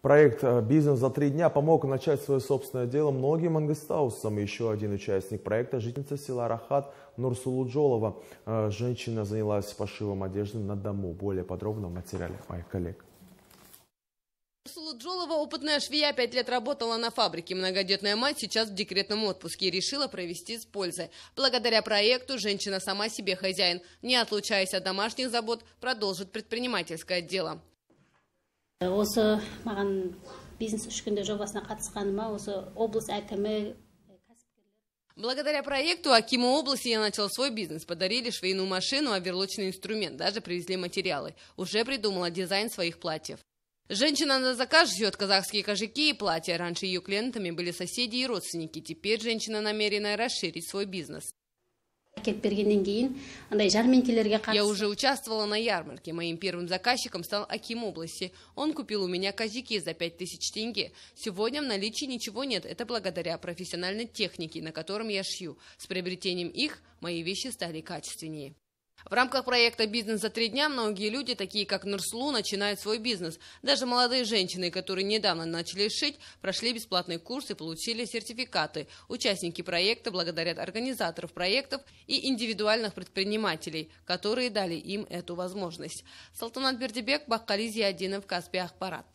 Проект э, «Бизнес за три дня» помог начать свое собственное дело многим мангостаусам. Еще один участник проекта – жительница села Рахат Нурсулуджолова. Э, женщина занялась пошивом одежды на дому. Более подробно в материале моих коллег. Сулуджолова, опытная швея, пять лет работала на фабрике. Многодетная мать сейчас в декретном отпуске и решила провести с пользой. Благодаря проекту женщина сама себе хозяин. Не отлучаясь от домашних забот, продолжит предпринимательское дело осы маған бизнес үш күнде жобасына қатысқаныма осы облыс әкімі э, Благодаря проекту Акиму области я начал свой бизнес. Подарили швейную машину, а инструмент. Даже привезли материалы. Уже придумала дизайн своих платьев. Женщина на заказ ждет казахские кожики и платья. Раньше ее клиентами были соседи и родственники. Теперь женщина намерена расширить свой бизнес. Я уже участвовала на ярмарке. Моим первым заказчиком стал Аким области. Он купил у меня козики за 5000 тенге. Сегодня в наличии ничего нет. Это благодаря профессиональной технике, на котором я шью. С приобретением их мои вещи стали качественнее. В рамках проекта «Бизнес за три дня» многие люди, такие как Нурслу, начинают свой бизнес. Даже молодые женщины, которые недавно начали шить, прошли бесплатный курс и получили сертификаты. Участники проекта благодарят организаторов проектов и индивидуальных предпринимателей, которые дали им эту возможность. Салтанат Бердибек, Бахкали Зиадинов, Каспи Ахпарат.